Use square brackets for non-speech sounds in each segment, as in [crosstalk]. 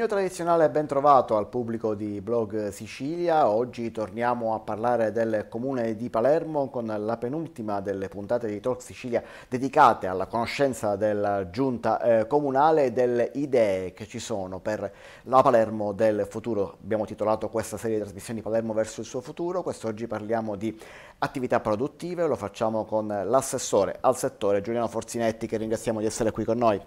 mio tradizionale ben trovato al pubblico di Blog Sicilia, oggi torniamo a parlare del comune di Palermo con la penultima delle puntate di Talk Sicilia dedicate alla conoscenza della giunta eh, comunale e delle idee che ci sono per la Palermo del futuro. Abbiamo titolato questa serie di trasmissioni Palermo verso il suo futuro, quest'oggi parliamo di attività produttive, lo facciamo con l'assessore al settore Giuliano Forzinetti che ringraziamo di essere qui con noi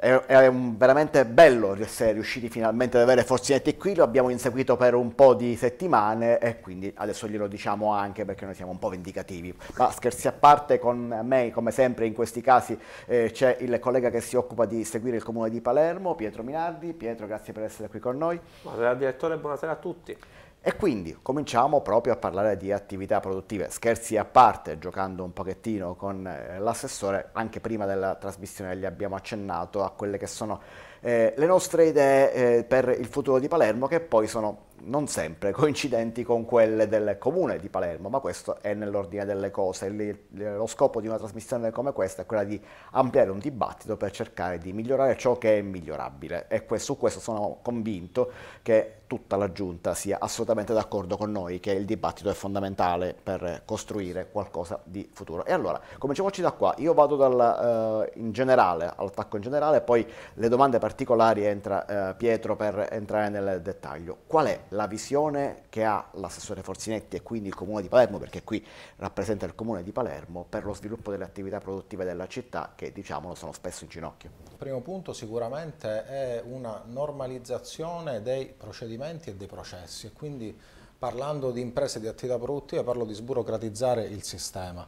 è, un, veramente bello essere riusciti finalmente ad avere Forzinetti qui, lo abbiamo inseguito per un po' di settimane e quindi adesso glielo diciamo anche perché noi siamo un po' vendicativi. Ma scherzi a parte, con me come sempre in questi casi eh, c'è il collega che si occupa di seguire il comune di Palermo, Pietro Minardi. Pietro, grazie per essere qui con noi. Buonasera eh, direttore, buonasera a tutti. E quindi cominciamo proprio a parlare di attività produttive, scherzi a parte, giocando un pochettino con eh, l'assessore, anche prima della trasmissione gli abbiamo accennato a quelle che sono eh, le nostre idee eh, per il futuro di Palermo, che poi sono non sempre [laughs] coincidenti con quelle del comune di Palermo, ma questo è nell'ordine delle cose. Lo scopo di una trasmissione come questa è quella di ampliare un dibattito per cercare di migliorare ciò che è migliorabile e su questo sono convinto che tutta la Giunta sia assolutamente d'accordo con noi che il dibattito è fondamentale per costruire qualcosa di futuro. E allora, cominciamoci da qua, io vado dal, uh, in generale, all'attacco in generale, poi le domande particolari entra uh, Pietro per entrare nel dettaglio. Qual è la visione che ha l'assessore Forzinetti e quindi il Comune di Palermo, perché qui rappresenta il Comune di Palermo, per lo sviluppo delle attività produttive della città che, diciamolo, sono spesso in ginocchio? Il primo punto sicuramente è una normalizzazione dei procedimenti e dei processi e quindi parlando di imprese e di attività produttive parlo di sburocratizzare il sistema.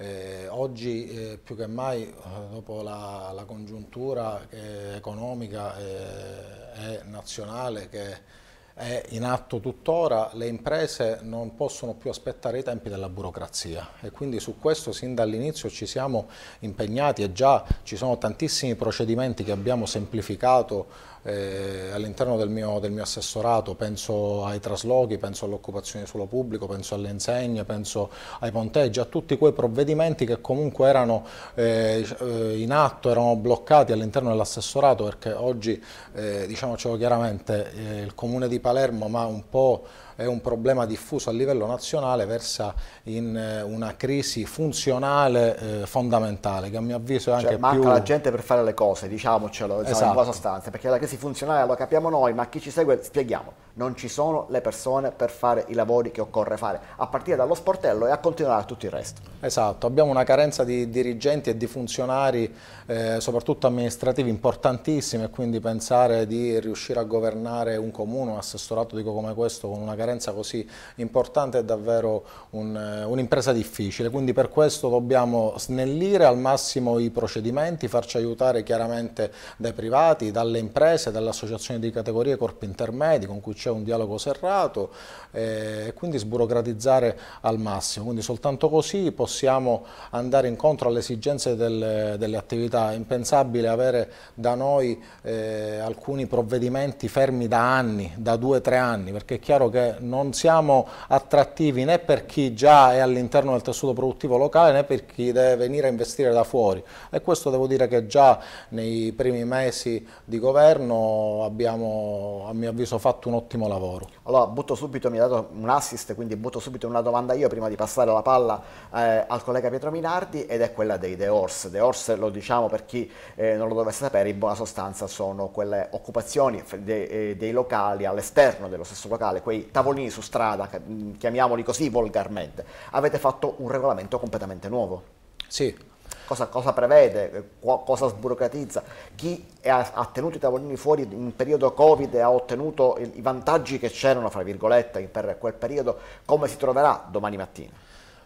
Eh, oggi eh, più che mai, eh, dopo la, la congiuntura eh, economica e eh, nazionale che è in atto tuttora, le imprese non possono più aspettare i tempi della burocrazia e quindi su questo sin dall'inizio ci siamo impegnati e già ci sono tantissimi procedimenti che abbiamo semplificato eh, all'interno del, del mio, assessorato, penso ai traslochi, penso all'occupazione di suolo pubblico, penso alle insegne, penso ai ponteggi, a tutti quei provvedimenti che comunque erano eh, eh in atto, erano bloccati all'interno dell'assessorato perché oggi, eh, diciamocelo chiaramente, eh, il comune di Palermo, ma un po' è un problema diffuso a livello nazionale, versa in eh, una crisi funzionale eh, fondamentale, che a mio avviso è cioè, anche cioè, manca più... la gente per fare le cose, diciamocelo, esatto. in buona sostanza, perché la crisi funzionale lo capiamo noi, ma chi ci segue spieghiamo, non ci sono le persone per fare i lavori che occorre fare, a partire dallo sportello e a continuare a tutto il resto. Esatto, abbiamo una carenza di dirigenti e di funzionari, eh, soprattutto amministrativi, importantissimi, e quindi pensare di riuscire a governare un comune, un assessorato dico come questo, con una carenza carenza così importante è davvero eh, un'impresa un difficile, quindi per questo dobbiamo snellire al massimo i procedimenti, farci aiutare chiaramente dai privati, dalle imprese, dalle associazioni di categorie, corpi intermedi con cui c'è un dialogo serrato eh, e quindi sburocratizzare al massimo, quindi soltanto così possiamo andare incontro alle esigenze del, delle attività, è impensabile avere da noi eh, alcuni provvedimenti fermi da anni, da due o tre anni, perché è chiaro che non siamo attrattivi né per chi già è all'interno del tessuto produttivo locale né per chi deve venire a investire da fuori e questo devo dire che già nei primi mesi di governo abbiamo a mio avviso fatto un ottimo lavoro. Allora butto subito, mi ha dato un assist quindi butto subito una domanda io prima di passare la palla eh, al collega Pietro Minardi ed è quella dei The Horse, The Horse lo diciamo per chi eh, non lo dovesse sapere in buona sostanza sono quelle occupazioni dei, eh, dei locali all'esterno dello stesso locale, quei tavoli tavolini su strada, mm, chiamiamoli così volgarmente, avete fatto un regolamento completamente nuovo. Sì. Cosa, cosa prevede, eh, cosa sburocratizza, chi ha, tenuto i tavolini fuori in periodo Covid e ha ottenuto i vantaggi che c'erano, fra virgolette, per quel periodo, come si troverà domani mattina?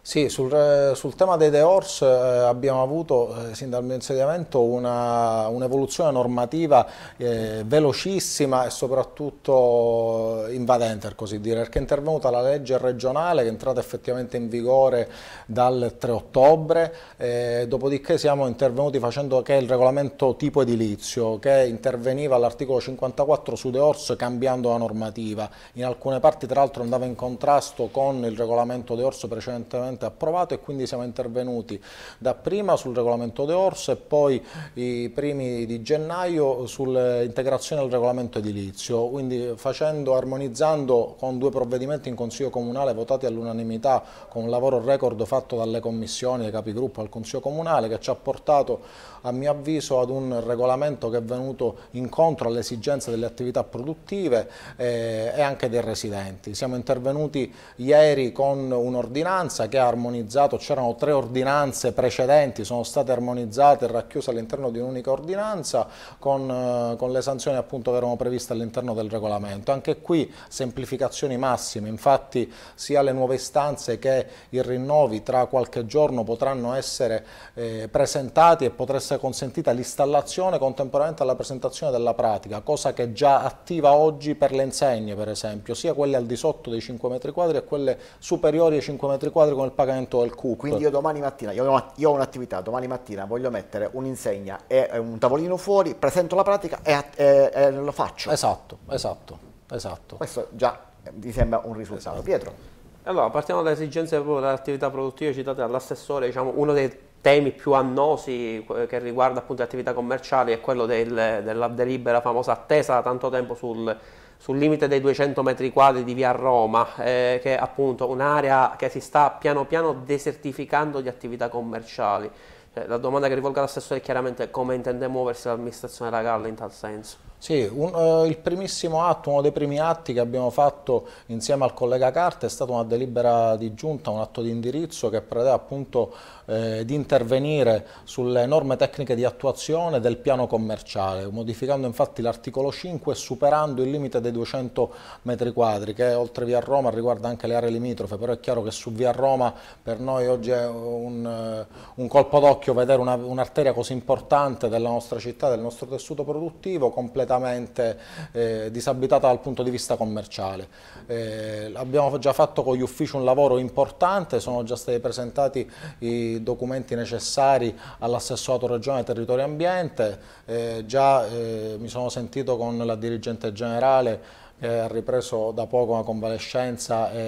Sì, sul, sul, tema dei The Horse eh, abbiamo avuto eh, sin dal mio insediamento un'evoluzione un normativa eh, velocissima e soprattutto eh, invadente, per così dire, perché è intervenuta la legge regionale che è entrata effettivamente in vigore dal 3 ottobre, eh, dopodiché siamo intervenuti facendo che il regolamento tipo edilizio che interveniva all'articolo 54 su The cambiando la normativa, in alcune parti tra l'altro andava in contrasto con il regolamento The precedentemente unanimemente approvato e quindi siamo intervenuti dapprima sul regolamento De Orso e poi i primi di gennaio sull'integrazione al regolamento edilizio, quindi facendo, armonizzando con due provvedimenti in Consiglio Comunale votati all'unanimità con un lavoro record fatto dalle commissioni, dai capigruppo al Consiglio Comunale che ci ha portato a mio avviso ad un regolamento che è venuto incontro alle esigenze delle attività produttive eh, e anche dei residenti. Siamo intervenuti ieri con un'ordinanza che ha armonizzato, c'erano tre ordinanze precedenti, sono state armonizzate e racchiuse all'interno di un'unica ordinanza con, eh, con, le sanzioni appunto che erano previste all'interno del regolamento. Anche qui semplificazioni massime, infatti sia le nuove istanze che i rinnovi tra qualche giorno potranno essere eh, presentati e potrà essere consentita l'installazione contemporaneamente alla presentazione della pratica, cosa che è già attiva oggi per le insegne per esempio, sia quelle al di sotto dei 5 metri quadri e quelle superiori ai 5 metri quadri con il il pagamento al CUP. Quindi io domani mattina, io ho un'attività, domani mattina voglio mettere un'insegna e un tavolino fuori, presento la pratica e, e, e lo faccio. Esatto, esatto, esatto. Questo già eh, mi sembra un risultato. Esatto. Pietro? Allora, partiamo dalle esigenze proprio dell'attività produttiva citate dall'assessore, diciamo, uno dei temi più annosi eh, che riguarda appunto le attività commerciali è quello del, della delibera famosa attesa da tanto tempo sul sul limite dei 200 metri quadri di via Roma, eh, che è appunto un'area che si sta piano piano desertificando di attività commerciali. Eh, la domanda che rivolgo all'assessore è chiaramente come intende muoversi l'amministrazione della Galla in tal senso. Sì, un, eh, il primissimo atto, uno dei primi atti che abbiamo fatto insieme al collega Carta è stata una delibera di giunta, un atto di indirizzo che prevede appunto eh, di intervenire sulle norme tecniche di attuazione del piano commerciale, modificando infatti l'articolo 5 e superando il limite dei 200 metri quadri, che oltre via Roma riguarda anche le aree limitrofe, però è chiaro che su via Roma per noi oggi è un, eh, un colpo d'occhio vedere un'arteria un così importante della nostra città, del nostro tessuto produttivo, completamente completamente eh, disabilitata dal punto di vista commerciale. Eh, abbiamo già fatto con gli uffici un lavoro importante, sono già stati presentati i documenti necessari all'assessorato regionale territorio e ambiente, eh, già eh, mi sono sentito con la dirigente generale ha ripreso da poco una convalescenza e,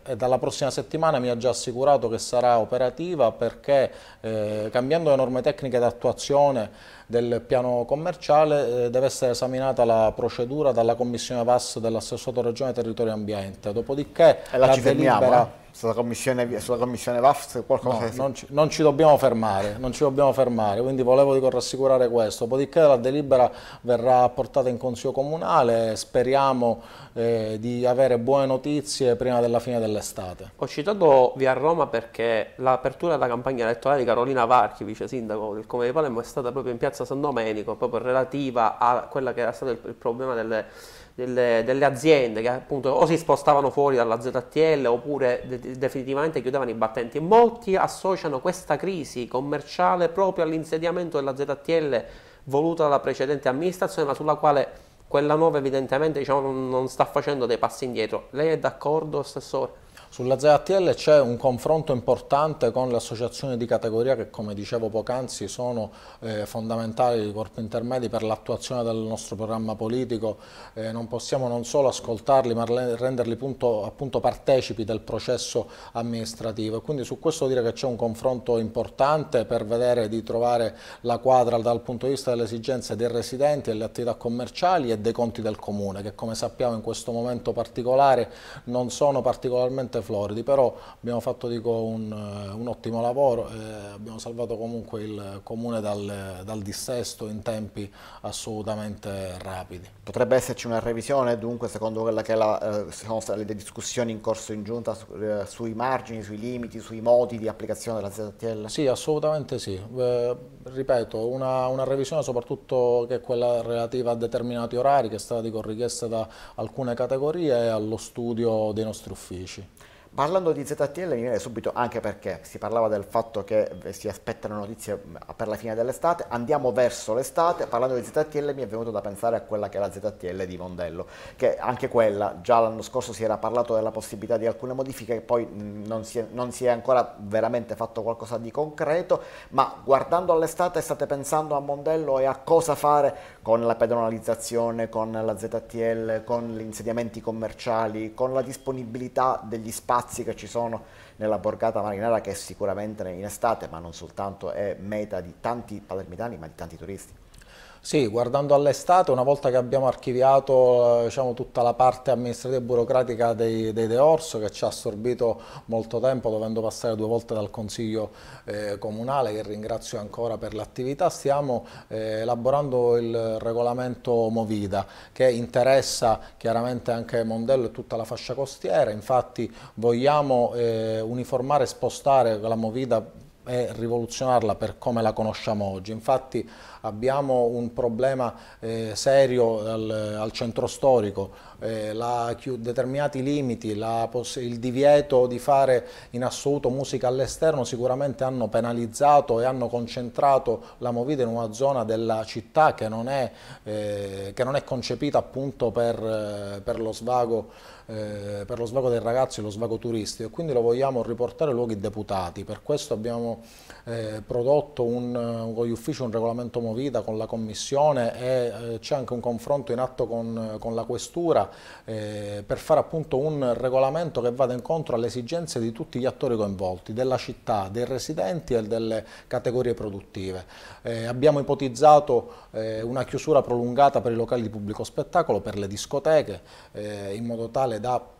eh, e, dalla prossima settimana mi ha già assicurato che sarà operativa perché eh, cambiando le norme tecniche d'attuazione del piano commerciale, eh, deve essere esaminata la procedura dalla Commissione VAS dell'assessore regionale territorio e ambiente, dopodiché e la, la ci delibera... fermiamo, eh? sulla commissione, sulla commissione VAFS qualcosa no, non ci, non, ci, dobbiamo fermare, non ci dobbiamo fermare, quindi volevo dico, rassicurare questo, dopodiché la delibera verrà portata in Consiglio Comunale, speriamo eh, di avere buone notizie prima della fine dell'estate. Ho citato Via Roma perché l'apertura della campagna elettorale di Carolina Varchi, vice sindaco del Comune di Palermo, è stata proprio in piazza Piazza San Domenico, proprio relativa a quello che era stato il, il problema delle, delle, delle, aziende che appunto o si spostavano fuori dalla ZTL oppure de definitivamente chiudevano i battenti. Molti associano questa crisi commerciale proprio all'insediamento della ZTL voluta dalla precedente amministrazione, ma sulla quale quella nuova evidentemente diciamo, non, non sta facendo dei passi indietro. Lei è d'accordo, Assessore? Sulla ZATL c'è un confronto importante con le associazioni di categoria che come dicevo poc'anzi sono eh, fondamentali di corpo intermedi per l'attuazione del nostro programma politico, eh, non possiamo non solo ascoltarli ma renderli punto, appunto partecipi del processo amministrativo quindi su questo dire che c'è un confronto importante per vedere di trovare la quadra dal punto di vista delle esigenze dei residenti, delle attività commerciali e dei conti del comune che come sappiamo in questo momento particolare non sono particolarmente floridi, però abbiamo fatto dico, un, eh, un, ottimo lavoro, eh, abbiamo salvato comunque il comune dal, dal, dissesto in tempi assolutamente rapidi. Potrebbe esserci una revisione dunque secondo quella che la, eh, sono state le discussioni in corso in giunta su, eh, sui margini, sui limiti, sui modi di applicazione della ZTL? Sì, assolutamente sì. Eh, ripeto, una, una, revisione soprattutto che è quella relativa a determinati orari che è stata richiesta da alcune categorie e allo studio dei nostri uffici. Parlando di ZTL mi viene subito anche perché si parlava del fatto che eh, si aspettano notizie mm, per la fine dell'estate, andiamo verso l'estate, parlando di ZTL mi è venuto da pensare a quella che è la ZTL di Mondello, che anche quella già l'anno scorso si era parlato della possibilità di alcune modifiche, poi mm, non si è, non si è ancora veramente fatto qualcosa di concreto, ma guardando all'estate state pensando a Mondello e a cosa fare con la pedonalizzazione, con la ZTL, con gli insediamenti commerciali, con la disponibilità degli spazi che ci sono nella borgata marinara che sicuramente in estate, ma non soltanto, è meta di tanti palermitani ma di tanti turisti. Sì, guardando all'estate, una volta che abbiamo archiviato eh, diciamo, tutta la parte amministrativa e burocratica dei, dei De Orso, che ci ha assorbito molto tempo, dovendo passare due volte dal Consiglio eh, Comunale, che ringrazio ancora per l'attività, stiamo eh, elaborando il regolamento Movida, che interessa chiaramente anche Mondello e tutta la fascia costiera. Infatti vogliamo eh, uniformare e spostare la Movida e rivoluzionarla per come la conosciamo oggi. Infatti abbiamo un problema eh, serio al, al centro storico eh, la, determinati limiti, la, il divieto di fare in assoluto musica all'esterno sicuramente hanno penalizzato e hanno concentrato la movida in una zona della città che non è, eh, che non è concepita appunto per, eh, per lo svago eh, per lo svago dei ragazzi, lo svago turistico e quindi lo vogliamo riportare ai luoghi deputati. Per questo abbiamo eh, prodotto un, con gli uffici un regolamento Movida con la Commissione e eh, c'è anche un confronto in atto con, con la Questura eh, per fare appunto un regolamento che vada incontro alle esigenze di tutti gli attori coinvolti, della città, dei residenti e delle categorie produttive. Eh, abbiamo ipotizzato eh, una chiusura prolungata per i locali di pubblico spettacolo, per le discoteche, eh, in modo tale da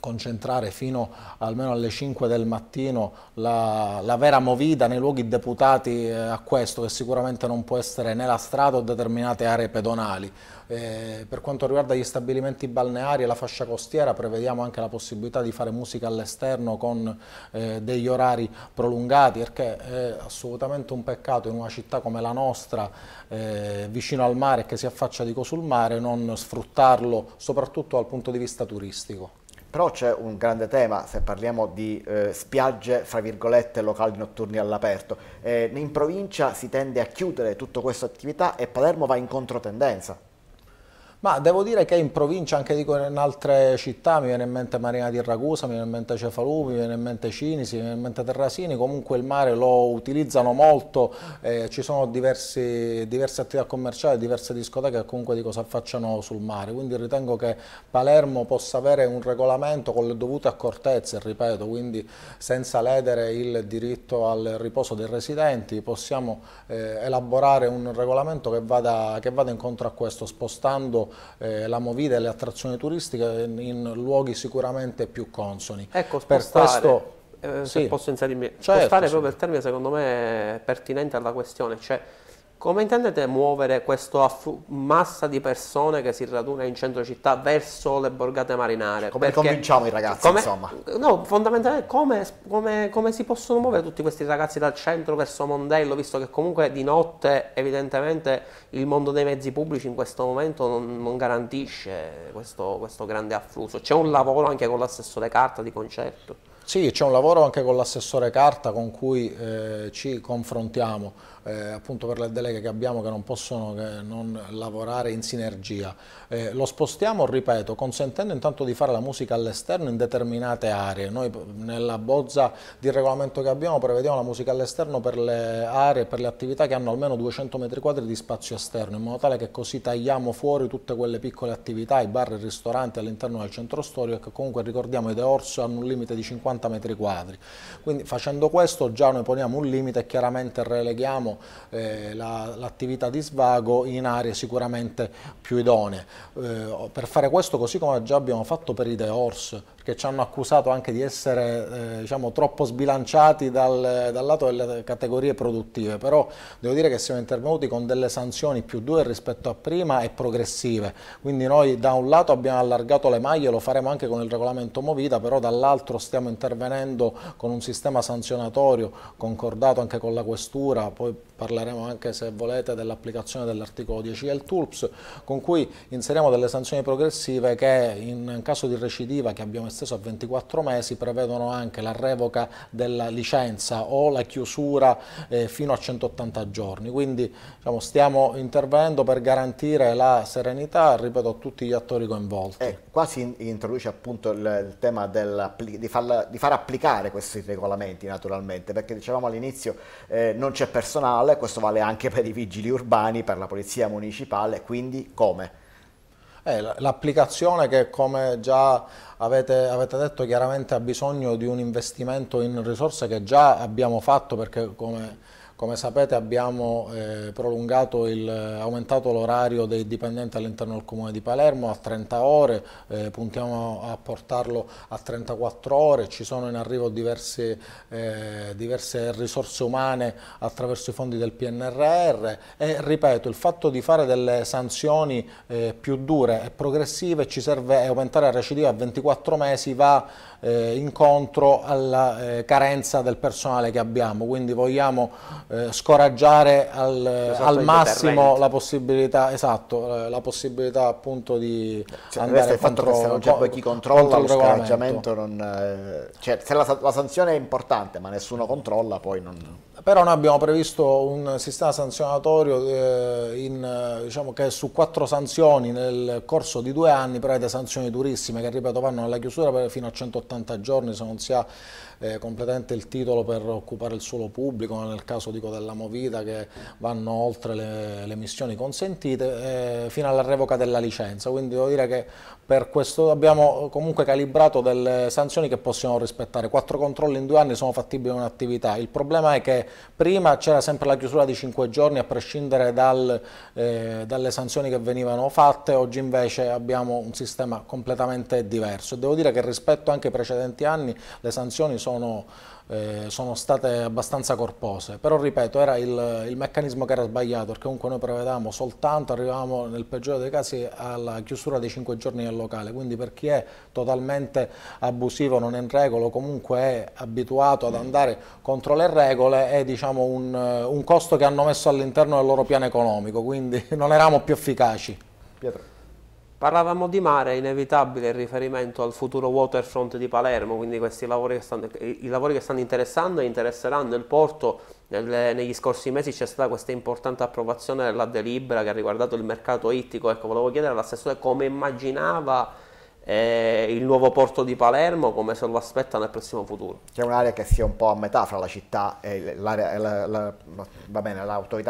concentrare fino almeno alle 5 del mattino la, la vera movida nei luoghi deputati eh, a questo, che sicuramente non può essere né la strada o determinate aree pedonali. Eh, per quanto riguarda gli stabilimenti balneari e la fascia costiera, prevediamo anche la possibilità di fare musica all'esterno con eh, degli orari prolungati, perché è assolutamente un peccato in una città come la nostra, eh, vicino al mare, che si affaccia dico sul mare, non sfruttarlo, soprattutto dal punto di vista turistico. Però c'è un grande tema se parliamo di eh, spiagge, fra virgolette, locali notturni all'aperto. Eh, in provincia si tende a chiudere tutta questa attività e Palermo va in controtendenza. Ma devo dire che in provincia, anche dico in altre città, mi viene in mente Marina di Ragusa, mi viene in mente Cefalù, mi viene in mente Cinisi, mi viene in mente Terrasini, comunque il mare lo utilizzano molto, eh, ci sono diversi, diverse attività commerciali, diverse discoteche che comunque dico si affacciano sul mare, quindi ritengo che Palermo possa avere un regolamento con le dovute accortezze, ripeto, quindi senza ledere il diritto al riposo dei residenti, possiamo eh, elaborare un regolamento che vada, che vada incontro a questo, spostando eh, la movida e le attrazioni turistiche in, in luoghi sicuramente più consoni. Ecco, spostare. Per questo, eh, se sì. posso inserirmi, certo, spostare sì. proprio il termine secondo me pertinente alla questione, cioè come intendete muovere questa massa di persone che si raduna in centro città verso le borgate marinare? Come Perché, convinciamo i ragazzi, come, insomma? No, fondamentalmente come, come, come, si possono muovere tutti questi ragazzi dal centro verso Mondello, visto che comunque di notte evidentemente il mondo dei mezzi pubblici in questo momento non, non garantisce questo, questo grande afflusso. C'è un lavoro anche con l'assessore Carta di concerto? Sì, c'è un lavoro anche con l'assessore Carta con cui eh, ci confrontiamo eh, appunto per le deleghe che abbiamo che non possono che non lavorare in sinergia. Eh, lo spostiamo, ripeto, consentendo intanto di fare la musica all'esterno in determinate aree. Noi nella bozza di regolamento che abbiamo prevediamo la musica all'esterno per le aree, per le attività che hanno almeno 200 metri quadri di spazio esterno, in modo tale che così tagliamo fuori tutte quelle piccole attività, i bar, e i ristoranti all'interno del centro storico che comunque ricordiamo i De Orso hanno un limite di 50 metri quadri. Quindi facendo questo già noi poniamo un limite e chiaramente releghiamo eh, l'attività la, di svago in aree sicuramente più idonee. Eh, per fare questo, così come già abbiamo fatto per i The Horse, che ci hanno accusato anche di essere eh, diciamo, troppo sbilanciati dal, dal, lato delle categorie produttive, però devo dire che siamo intervenuti con delle sanzioni più dure rispetto a prima e progressive, quindi noi da un lato abbiamo allargato le maglie, lo faremo anche con il regolamento Movita, però dall'altro stiamo intervenendo con un sistema sanzionatorio concordato anche con la questura, poi parleremo anche se volete dell'applicazione dell'articolo 10 del TULPS, con cui inseriamo delle sanzioni progressive che in caso di recidiva che abbiamo stesso a 24 mesi prevedono anche la revoca della licenza o la chiusura eh, fino a 180 giorni. Quindi diciamo, stiamo intervenendo per garantire la serenità, ripeto, a tutti gli attori coinvolti. Eh, qua si introduce appunto il, il tema del, di, farla, di, far applicare questi regolamenti naturalmente, perché dicevamo all'inizio eh, non c'è personale, questo vale anche per i vigili urbani, per la polizia municipale, quindi come? Eh, l'applicazione che come già avete, avete, detto chiaramente ha bisogno di un investimento in risorse che già abbiamo fatto perché come come sapete abbiamo eh, il, aumentato l'orario dei dipendenti all'interno del Comune di Palermo a 30 ore, eh, puntiamo a portarlo a 34 ore, ci sono in arrivo diverse, eh, diverse risorse umane attraverso i fondi del PNRR e ripeto il fatto di fare delle sanzioni eh, più dure e progressive ci serve aumentare la recidiva a 24 mesi va eh, incontro alla eh, carenza del personale che abbiamo, quindi vogliamo eh, scoraggiare al, esatto, al massimo la possibilità, esatto, eh, la possibilità appunto di cioè, andare contro, che poi chi controlla lo scoraggiamento, non, cioè, la, la sanzione è importante ma nessuno controlla poi non però noi abbiamo previsto un sistema sanzionatorio eh, in, diciamo che su quattro sanzioni nel corso di due anni prevede sanzioni durissime che ripeto vanno alla chiusura fino a 180 80 giorni se non si ha eh, completamente il titolo per occupare il suolo pubblico, nel caso dico della movita che vanno oltre le, le missioni consentite, eh, fino alla revoca della licenza, quindi devo dire che per questo abbiamo comunque calibrato delle sanzioni che possiamo rispettare. Quattro controlli in due anni sono fattibili in un'attività. Il problema è che prima c'era sempre la chiusura di cinque giorni a prescindere dal, eh, dalle sanzioni che venivano fatte, oggi invece abbiamo un sistema completamente diverso. Devo dire che rispetto anche ai precedenti anni le sanzioni sono eh, sono state abbastanza corpose, però ripeto era il, il, meccanismo che era sbagliato perché comunque noi prevedevamo soltanto, arrivavamo nel peggiore dei casi alla chiusura dei 5 giorni del locale, quindi per chi è totalmente abusivo, non è in regola, comunque è abituato ad andare contro le regole è diciamo un, un costo che hanno messo all'interno del loro piano economico, quindi [laughs] non eravamo più efficaci. Pietro. Parlavamo di mare, è inevitabile il riferimento al futuro waterfront di Palermo, quindi questi lavori che stanno, i lavori che stanno interessando e interesseranno il porto. Nelle, negli scorsi mesi c'è stata questa importante approvazione della delibera che ha riguardato il mercato ittico. Ecco, volevo chiedere all'assessore come immaginava eh, il nuovo porto di Palermo come se lo aspetta nel prossimo futuro. C'è un'area che sia un po' a metà fra la città e l'autorità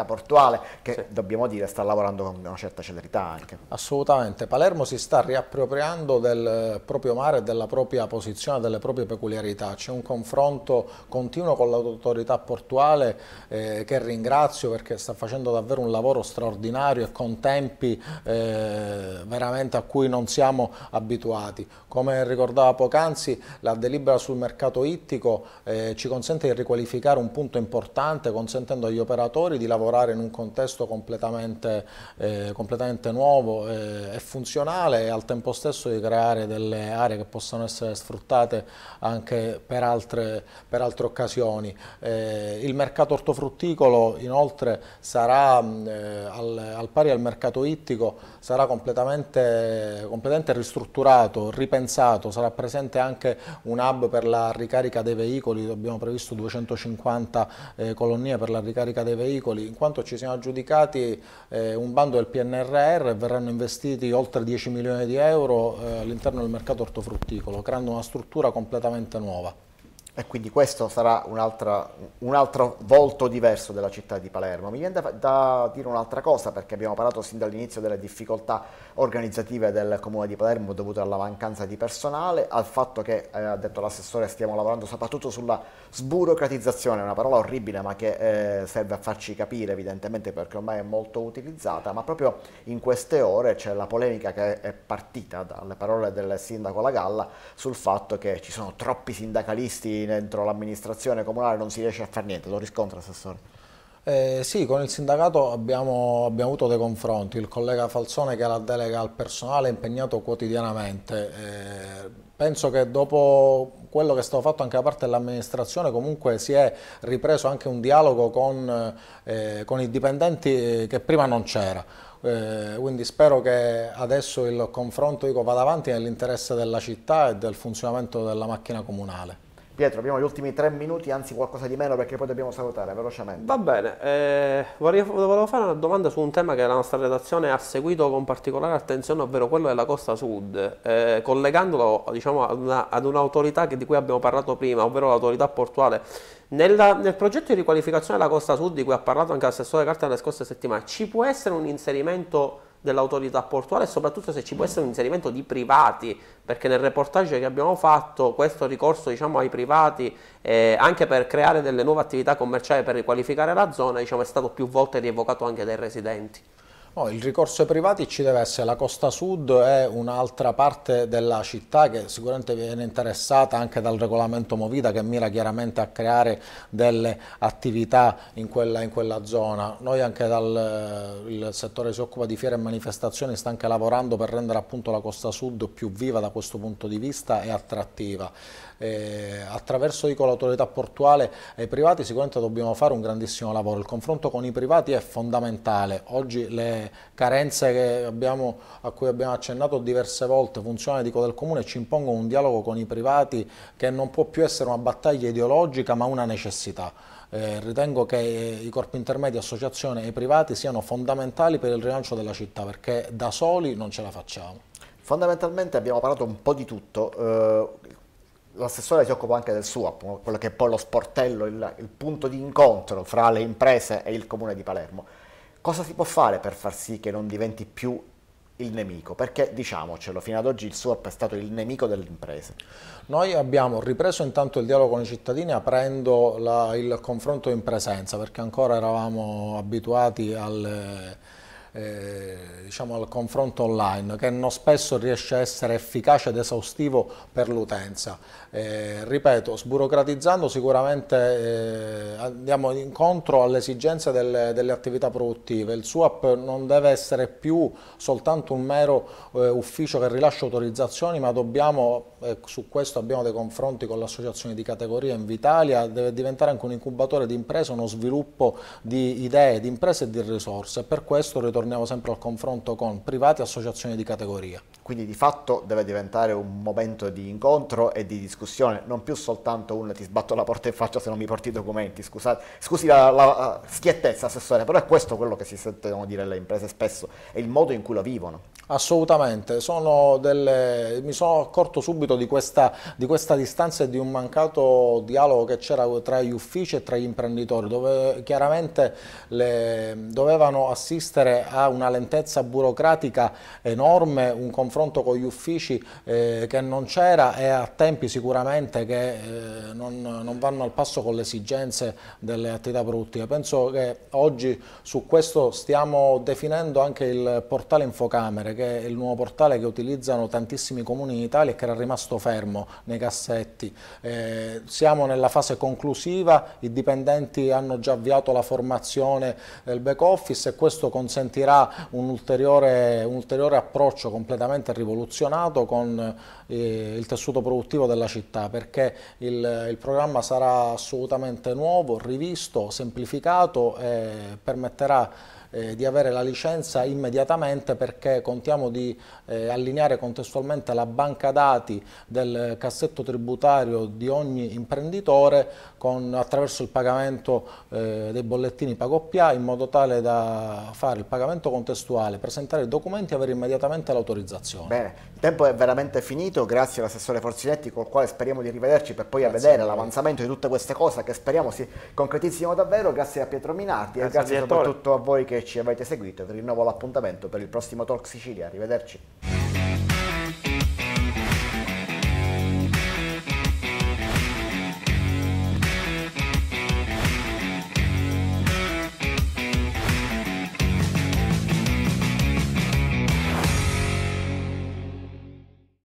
la, portuale che sì. dobbiamo dire sta lavorando con una certa celerità anche. Assolutamente, Palermo si sta riappropriando del proprio mare, della propria posizione, delle proprie peculiarità, c'è un confronto continuo con l'autorità portuale eh, che ringrazio perché sta facendo davvero un lavoro straordinario e con tempi eh, veramente a cui non siamo abituati abituati. Come ricordava poc'anzi, la delibera sul mercato ittico eh, ci consente di riqualificare un punto importante, consentendo agli operatori di lavorare in un contesto completamente, eh, completamente nuovo eh, e funzionale e al tempo stesso di creare delle aree che possano essere sfruttate anche per altre, per altre occasioni. Eh, il mercato ortofrutticolo inoltre sarà eh, al, al, pari al mercato ittico, sarà completamente, completamente ristrutturato migliorato, ripensato, sarà presente anche un hub per la ricarica dei veicoli, abbiamo previsto 250 eh, colonnie per la ricarica dei veicoli, in quanto ci siamo aggiudicati eh, un bando del PNRR e verranno investiti oltre 10 milioni di euro eh, all'interno del mercato ortofrutticolo, creando una struttura completamente nuova. E quindi questo sarà un, un altro volto diverso della città di Palermo. Mi viene da, da dire un'altra cosa perché abbiamo parlato sin dall'inizio delle difficoltà organizzative del Comune di Palermo dovute alla mancanza di personale, al fatto che, eh, ha detto l'assessore, stiamo lavorando soprattutto sulla sburocratizzazione, una parola orribile ma che eh, serve a farci capire evidentemente perché ormai è molto utilizzata, ma proprio in queste ore c'è la polemica che è partita dalle parole del sindaco La Galla sul fatto che ci sono troppi sindacalisti dentro l'amministrazione comunale, non si riesce a fare niente, lo riscontra assessore? Eh, sì, con il sindacato abbiamo, abbiamo, avuto dei confronti, il collega Falzone che ha la delega al personale è impegnato quotidianamente. Eh, penso che dopo quello che è stato fatto anche da parte dell'amministrazione comunque si è ripreso anche un dialogo con, eh, con i dipendenti eh, che prima non c'era. Eh, quindi spero che adesso il confronto dico, vada avanti nell'interesse della città e del funzionamento della macchina comunale. Pietro, abbiamo gli ultimi tre minuti, anzi qualcosa di meno perché poi dobbiamo salutare velocemente. Va bene, eh, vorrei, volevo fare una domanda su un tema che la nostra redazione ha seguito con particolare attenzione, ovvero quello della costa sud, eh, collegandolo diciamo, ad, un'autorità un di cui abbiamo parlato prima, ovvero l'autorità portuale. Nella, nel progetto di riqualificazione della costa sud di cui ha parlato anche l'assessore Carta nelle scorse settimane, ci può essere un inserimento dell'autorità portuale e soprattutto se ci può essere un inserimento di privati, perché nel reportage che abbiamo fatto questo ricorso diciamo, ai privati eh, anche per creare delle nuove attività commerciali per riqualificare la zona diciamo, è stato più volte rievocato anche dai residenti. No, il ricorso ai privati ci deve essere, la costa sud è un'altra parte della città che sicuramente viene interessata anche dal regolamento Movida che mira chiaramente a creare delle attività in quella, in quella zona. Noi anche dal eh, settore che si occupa di fiere e manifestazioni sta anche lavorando per rendere appunto la costa sud più viva da questo punto di vista e attrattiva eh, attraverso dico, l'autorità portuale e i privati sicuramente dobbiamo fare un grandissimo lavoro, il confronto con i privati è fondamentale, oggi le carenze abbiamo, a cui abbiamo accennato diverse volte funzionali dico, del Comune ci impongono un dialogo con i privati che non può più essere una battaglia ideologica ma una necessità. Eh, ritengo che eh, i corpi intermedi, associazioni e i privati siano fondamentali per il rilancio della città perché da soli non ce la facciamo. Fondamentalmente abbiamo parlato un po' di tutto, eh, l'assessore si occupa anche del suo, quello che è poi lo sportello, il, il, punto di incontro fra le imprese e il comune di Palermo. Cosa si può fare per far sì che non diventi più il nemico? Perché diciamocelo, fino ad oggi il SUAP è stato il nemico delle imprese. Noi abbiamo ripreso intanto il dialogo con i cittadini aprendo la, il confronto in presenza, perché ancora eravamo abituati al eh, diciamo, al confronto online che non spesso riesce a essere efficace ed esaustivo per l'utenza. Eh, ripeto, sburocratizzando sicuramente eh, andiamo incontro alle esigenze delle, delle, attività produttive. Il SUAP non deve essere più soltanto un mero eh, ufficio che rilascia autorizzazioni, ma dobbiamo, eh, su questo abbiamo dei confronti con l'associazione di categoria in Vitalia, deve diventare anche un incubatore di imprese, uno sviluppo di idee, di imprese e di risorse. Per questo ritorniamo torniamo sempre al confronto con privati e associazioni di categoria. Quindi di fatto deve diventare un momento di incontro e di discussione, non più soltanto un ti sbatto la porta in faccia se non mi porti i documenti, scusate, scusi la, la schiettezza assessore, però è questo quello che si sentono dire le imprese spesso, è il modo in cui lo vivono. Assolutamente, sono delle, mi sono accorto subito di questa, di questa distanza e di un mancato dialogo che c'era tra gli uffici e tra gli imprenditori, dove chiaramente le, dovevano assistere ha una lentezza burocratica enorme, un confronto con gli uffici eh, che non c'era e a tempi sicuramente che eh, non, non, vanno al passo con le esigenze delle attività produttive. Penso che oggi su questo stiamo definendo anche il portale Infocamere, che è il nuovo portale che utilizzano tantissimi comuni in Italia e che era rimasto fermo nei cassetti. Eh, siamo nella fase conclusiva, i dipendenti hanno già avviato la formazione del back office e questo consentirà partirà un ulteriore, un ulteriore approccio completamente rivoluzionato con eh, il tessuto produttivo della città perché il, il, programma sarà assolutamente nuovo, rivisto, semplificato e permetterà eh, di avere la licenza immediatamente perché contiamo di eh, allineare contestualmente la banca dati del cassetto tributario di ogni imprenditore con, attraverso il pagamento eh, dei bollettini Pagoppia in modo tale da fare il pagamento contestuale, presentare i documenti e avere immediatamente l'autorizzazione. Bene, il tempo è veramente finito, grazie all'assessore Forzinetti col quale speriamo di rivederci per poi grazie vedere l'avanzamento di tutte queste cose che speriamo si concretizzino davvero, grazie a Pietro Minardi grazie e grazie soprattutto a voi che ci avete seguito, vi rinnovo l'appuntamento per il prossimo Talk Sicilia, arrivederci.